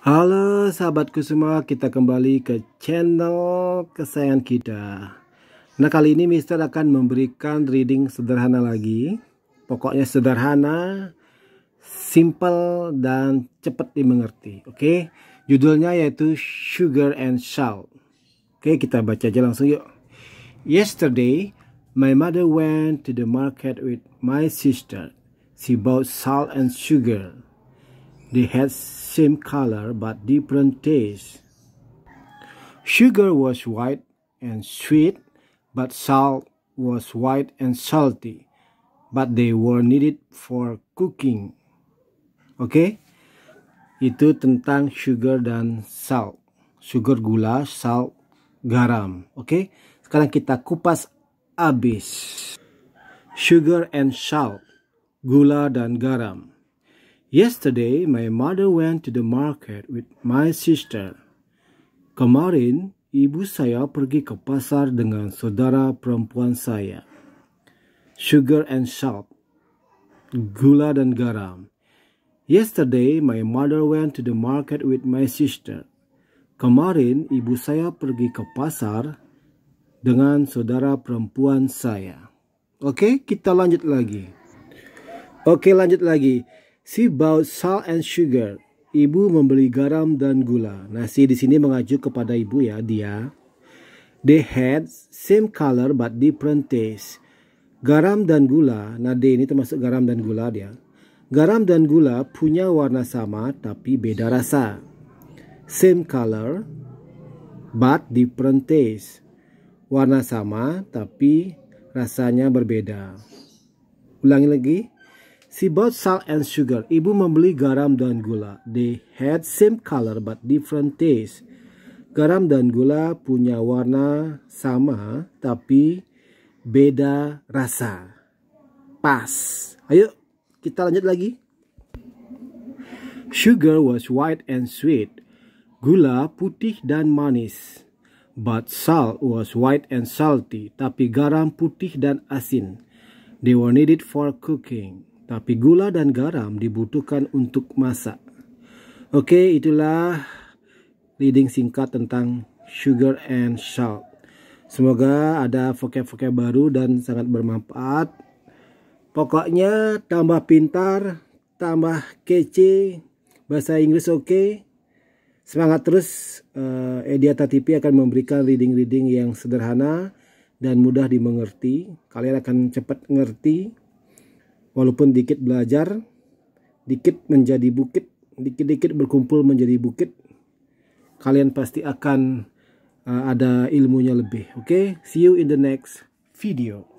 Halo sahabatku semua, kita kembali ke channel kesayangan kita. Nah kali ini Mister akan memberikan reading sederhana lagi. Pokoknya sederhana, simple dan cepat dimengerti. Oke, okay? judulnya yaitu Sugar and Salt. Oke, okay, kita baca aja langsung yuk. Yesterday, my mother went to the market with my sister. She bought salt and sugar. They had same color but different taste. Sugar was white and sweet, but salt was white and salty, but they were needed for cooking. Oke, okay? itu tentang sugar dan salt. Sugar gula, salt garam. Oke, okay? sekarang kita kupas habis. Sugar and salt, gula dan garam. Yesterday, my mother went to the market with my sister. Kemarin, ibu saya pergi ke pasar dengan saudara perempuan saya. Sugar and salt, gula dan garam. Yesterday, my mother went to the market with my sister. Kemarin, ibu saya pergi ke pasar dengan saudara perempuan saya. Oke, okay, kita lanjut lagi. Oke, okay, lanjut lagi. She bought salt and sugar. Ibu membeli garam dan gula. Nasi di sini mengacu kepada ibu ya, dia. They had same color but different taste. Garam dan gula, nah D ini termasuk garam dan gula dia. Garam dan gula punya warna sama tapi beda rasa. Same color but different taste. Warna sama tapi rasanya berbeda. Ulangi lagi. She bought salt and sugar. Ibu membeli garam dan gula. They had same color but different taste. Garam dan gula punya warna sama tapi beda rasa. Pas. Ayo kita lanjut lagi. Sugar was white and sweet. Gula putih dan manis. But salt was white and salty. Tapi garam putih dan asin. They were needed for cooking. Tapi gula dan garam dibutuhkan untuk masak. Oke, itulah reading singkat tentang sugar and salt. Semoga ada foke-foke baru dan sangat bermanfaat. Pokoknya tambah pintar, tambah kece, bahasa Inggris oke. Okay. Semangat terus, uh, Ediata TV akan memberikan reading-reading yang sederhana dan mudah dimengerti. Kalian akan cepat ngerti. Walaupun dikit belajar, dikit menjadi bukit, dikit-dikit berkumpul menjadi bukit, kalian pasti akan uh, ada ilmunya lebih. Oke, okay? see you in the next video.